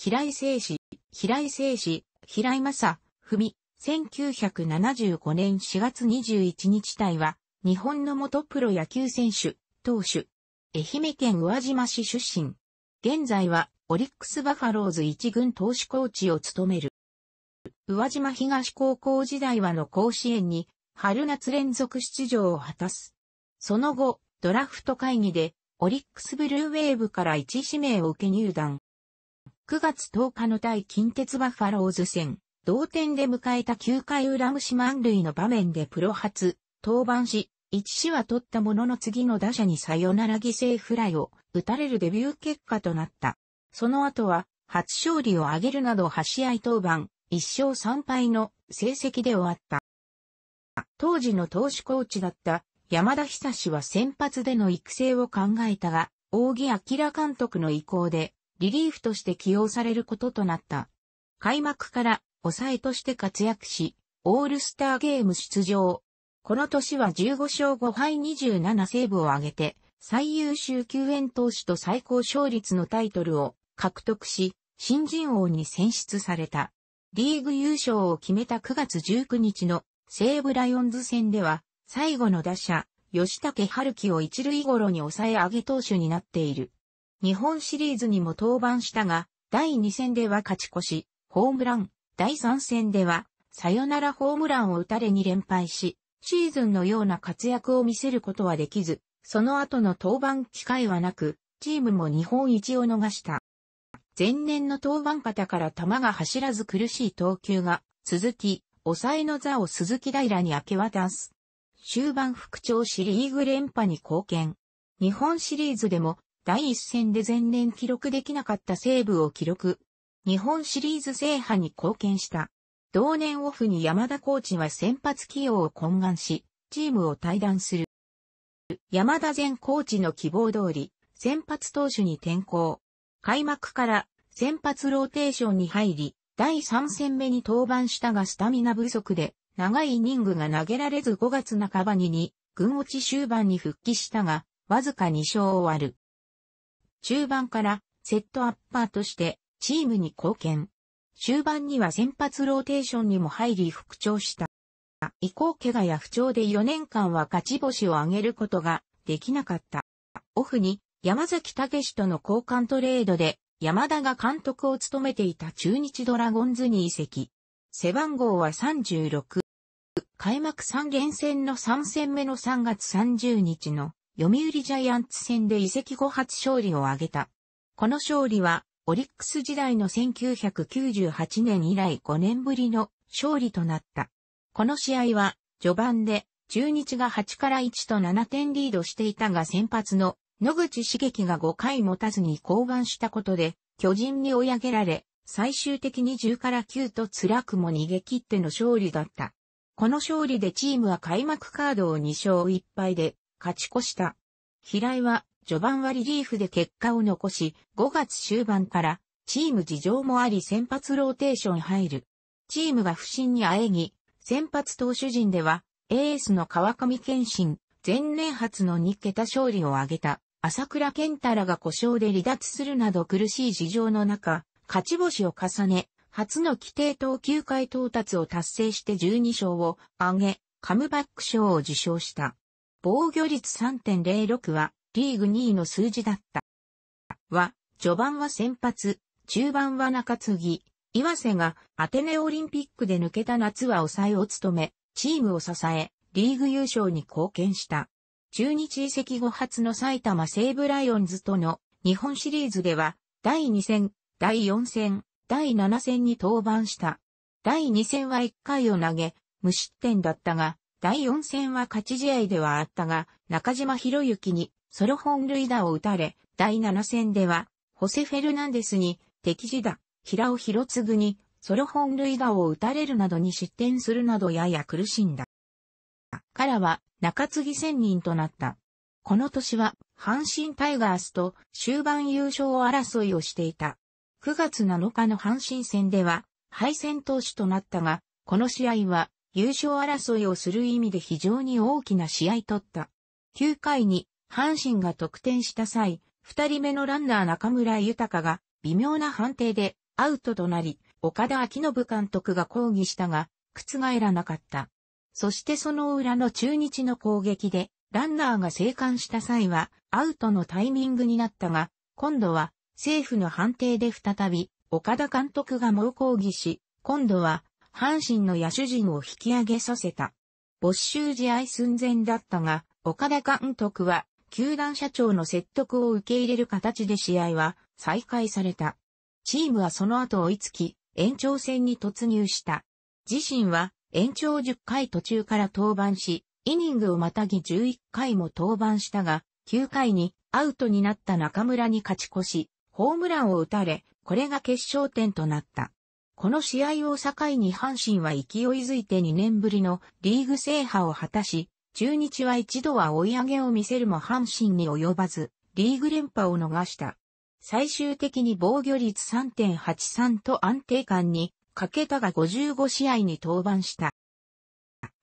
平井誠史、平井誠史、平井正、文、1975年4月21日隊は、日本の元プロ野球選手、投手、愛媛県宇和島市出身。現在は、オリックスバファローズ一軍投手コーチを務める。宇和島東高校時代はの甲子園に、春夏連続出場を果たす。その後、ドラフト会議で、オリックスブルーウェーブから一指名を受け入団。9月10日の対近鉄バファローズ戦、同点で迎えた9回裏虫満塁の場面でプロ初、登板し、1死は取ったものの次の打者にサヨナラ犠牲フライを打たれるデビュー結果となった。その後は、初勝利を挙げるなど8試合登板、1勝3敗の成績で終わった。当時の投手コーチだった山田久志は先発での育成を考えたが、扇明監督の意向でリリーフとして起用されることとなった。開幕から抑えとして活躍し、オールスターゲーム出場。この年は15勝5敗27セーブを挙げて、最優秀救援投手と最高勝率のタイトルを獲得し、新人王に選出された。リーグ優勝を決めた9月19日の西武ライオンズ戦では、最後の打者、吉武春樹を一塁ごろに抑え上げ投手になっている。日本シリーズにも登板したが、第2戦では勝ち越し、ホームラン、第3戦では、サヨナラホームランを打たれに連敗し、シーズンのような活躍を見せることはできず、その後の登板機会はなく、チームも日本一を逃した。前年の登板方から球が走らず苦しい投球が、続き、抑えの座を鈴木平に明け渡す。終盤復調しリーグ連覇に貢献。日本シリーズでも第一戦で前年記録できなかったセーブを記録。日本シリーズ制覇に貢献した。同年オフに山田コーチは先発起用を懇願し、チームを退団する。山田前コーチの希望通り、先発投手に転向。開幕から先発ローテーションに入り、第3戦目に登板したがスタミナ不足で、長いイニングが投げられず5月半ばにに、軍落ち終盤に復帰したが、わずか2勝終わる。中盤からセットアッパーとしてチームに貢献。終盤には先発ローテーションにも入り復調した。以降怪我や不調で4年間は勝ち星を挙げることができなかった。オフに山崎武との交換トレードで山田が監督を務めていた中日ドラゴンズに移籍。背番号は36。開幕3連戦の3戦目の3月30日の読売ジャイアンツ戦で移籍後初勝利を挙げた。この勝利は、オリックス時代の1998年以来5年ぶりの勝利となった。この試合は、序盤で、中日が8から1と7点リードしていたが先発の野口茂樹が5回持たずに降板したことで、巨人に追い上げられ、最終的に10から9と辛くも逃げ切っての勝利だった。この勝利でチームは開幕カードを2勝1敗で勝ち越した。平井は序盤はリリーフで結果を残し、5月終盤からチーム事情もあり先発ローテーション入る。チームが不振にあえぎ、先発投手陣では、エースの川上健信、前年初の2桁勝利を挙げた、朝倉健太らが故障で離脱するなど苦しい事情の中、勝ち星を重ね、初の規定投球回到達を達成して12勝を挙げ、カムバック賞を受賞した。防御率3.06はリーグ2位の数字だった。は、序盤は先発、中盤は中継ぎ、岩瀬がアテネオリンピックで抜けた夏は抑えを務め、チームを支え、リーグ優勝に貢献した。中日移籍後初の埼玉西武ライオンズとの日本シリーズでは、第2戦、第4戦、第7戦に登板した。第2戦は1回を投げ、無失点だったが、第4戦は勝ち試合ではあったが、中島博之にソロ本塁打を打たれ、第7戦では、ホセフェルナンデスに敵地打、平尾博次にソロ本塁打を打たれるなどに失点するなどやや苦しんだ。からは中継ぎ専人となった。この年は阪神タイガースと終盤優勝争いをしていた。9月7日の阪神戦では敗戦投手となったが、この試合は優勝争いをする意味で非常に大きな試合とった。9回に阪神が得点した際、2人目のランナー中村豊が微妙な判定でアウトとなり、岡田昭信監督が抗議したが、覆らなかった。そしてその裏の中日の攻撃で、ランナーが生還した際は、アウトのタイミングになったが、今度は、政府の判定で再び、岡田監督が猛抗議し、今度は、阪神の野手陣を引き上げさせた。没収試合寸前だったが、岡田監督は、球団社長の説得を受け入れる形で試合は再開された。チームはその後追いつき、延長戦に突入した。自身は延長10回途中から登板し、イニングをまたぎ11回も登板したが、9回にアウトになった中村に勝ち越し、ホームランを打たれ、これが決勝点となった。この試合を境に阪神は勢いづいて2年ぶりのリーグ制覇を果たし、中日は一度は追い上げを見せるも阪神に及ばず、リーグ連覇を逃した。最終的に防御率3.83と安定感に、かけたが55試合に登板した。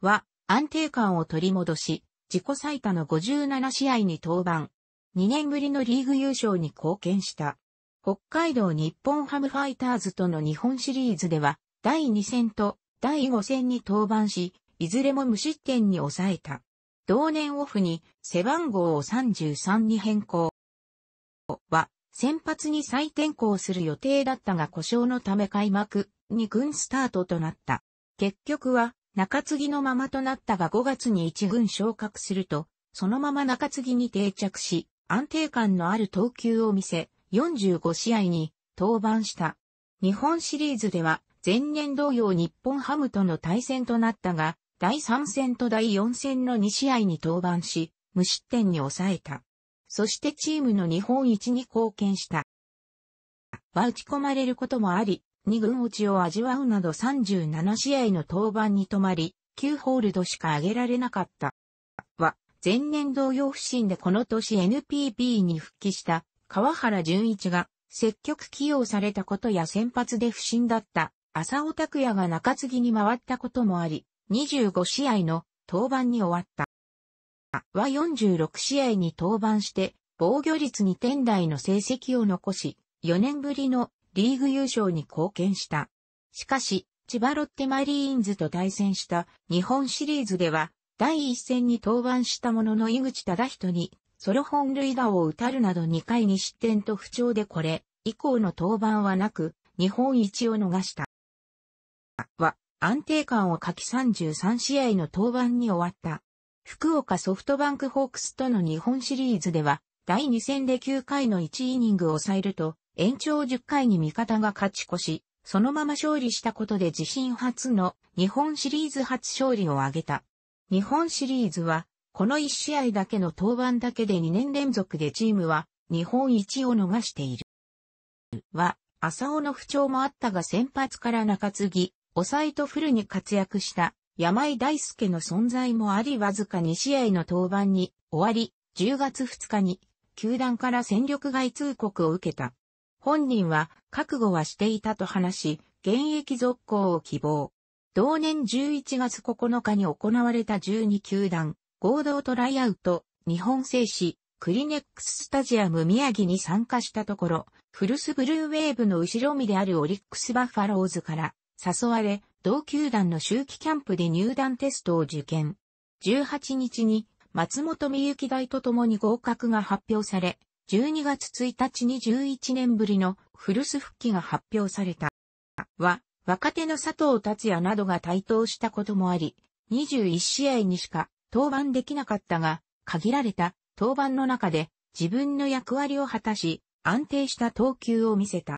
は、安定感を取り戻し、自己最多の57試合に登板。2年ぶりのリーグ優勝に貢献した。北海道日本ハムファイターズとの日本シリーズでは、第2戦と第5戦に登板し、いずれも無失点に抑えた。同年オフに背番号を33に変更。は、先発に再転向する予定だったが故障のため開幕、2軍スタートとなった。結局は、中継ぎのままとなったが5月に1軍昇格すると、そのまま中継ぎに定着し、安定感のある投球を見せ、45試合に登板した。日本シリーズでは前年同様日本ハムとの対戦となったが、第3戦と第4戦の2試合に登板し、無失点に抑えた。そしてチームの日本一に貢献した。は打ち込まれることもあり、2軍落ちを味わうなど37試合の登板に止まり、9ホールドしか挙げられなかった。は、前年同様不振でこの年 NPB に復帰した川原淳一が積極起用されたことや先発で不審だった浅尾拓也が中継ぎに回ったこともあり、25試合の登板に終わった。は46試合に登板して、防御率2点台の成績を残し、4年ぶりのリーグ優勝に貢献した。しかし、千葉ロッテマリーンズと対戦した日本シリーズでは、第一戦に登板したものの井口忠人にソロ本塁打を打たるなど2回に失点と不調でこれ、以降の登板はなく、日本一を逃した。は、安定感を欠き33試合の登板に終わった。福岡ソフトバンクホークスとの日本シリーズでは、第2戦で9回の1イニングを抑えると、延長10回に味方が勝ち越し、そのまま勝利したことで自身初の日本シリーズ初勝利を挙げた。日本シリーズはこの1試合だけの登板だけで2年連続でチームは日本一を逃している。は、浅尾の不調もあったが先発から中継ぎ、抑えとフルに活躍した山井大輔の存在もありわずか2試合の登板に終わり、10月2日に球団から戦力外通告を受けた。本人は覚悟はしていたと話し、現役続行を希望。同年11月9日に行われた12球団合同トライアウト、日本製紙、クリネックススタジアム宮城に参加したところ、フルスブルーウェーブの後ろ身であるオリックスバッファローズから誘われ、同球団の秋季キャンプで入団テストを受験。18日に松本美幸大と共に合格が発表され、12月1日に11年ぶりのフルス復帰が発表された。は、若手の佐藤達也などが台頭したこともあり、21試合にしか登板できなかったが、限られた登板の中で自分の役割を果たし、安定した投球を見せた。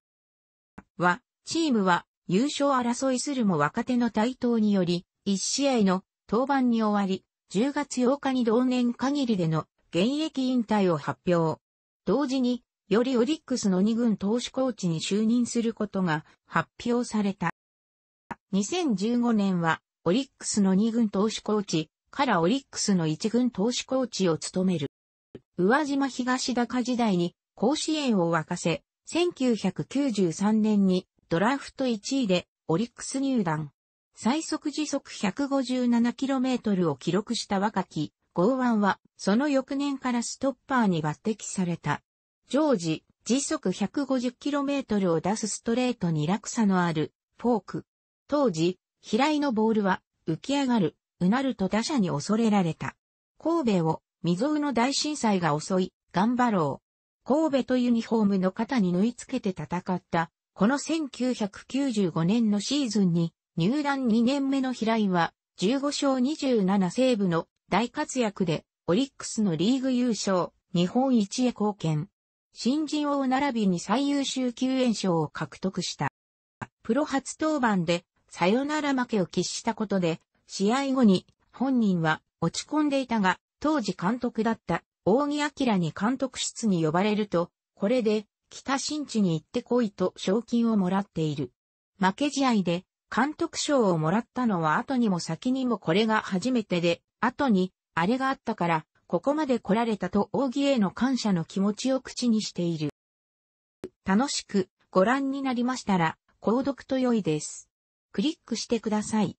は、チームは優勝争いするも若手の台頭により、1試合の登板に終わり、10月8日に同年限りでの現役引退を発表。同時に、よりオリックスの2軍投手コーチに就任することが発表された。2015年は、オリックスの2軍投手コーチ、からオリックスの一軍投手コーチを務める。宇和島東高時代に甲子園を沸かせ、1993年にドラフト1位でオリックス入団。最速時速 157km を記録した若き、剛腕は、その翌年からストッパーに抜擢された。常時、時速 150km を出すストレートに落差のある、フォーク。当時、平井のボールは、浮き上がる、うなると打者に恐れられた。神戸を未曾有の大震災が襲い、頑張ろう。神戸とユニフォームの肩に縫い付けて戦った、この1995年のシーズンに、入団2年目の平井は、15勝27セーブの大活躍で、オリックスのリーグ優勝、日本一へ貢献。新人王並びに最優秀救援賞を獲得した。プロ初登板で、サヨナラ負けを喫したことで、試合後に本人は落ち込んでいたが、当時監督だった大木明に監督室に呼ばれると、これで北新地に行ってこいと賞金をもらっている。負け試合で監督賞をもらったのは後にも先にもこれが初めてで、後にあれがあったから、ここまで来られたと大木への感謝の気持ちを口にしている。楽しくご覧になりましたら、購読と良いです。クリックしてください。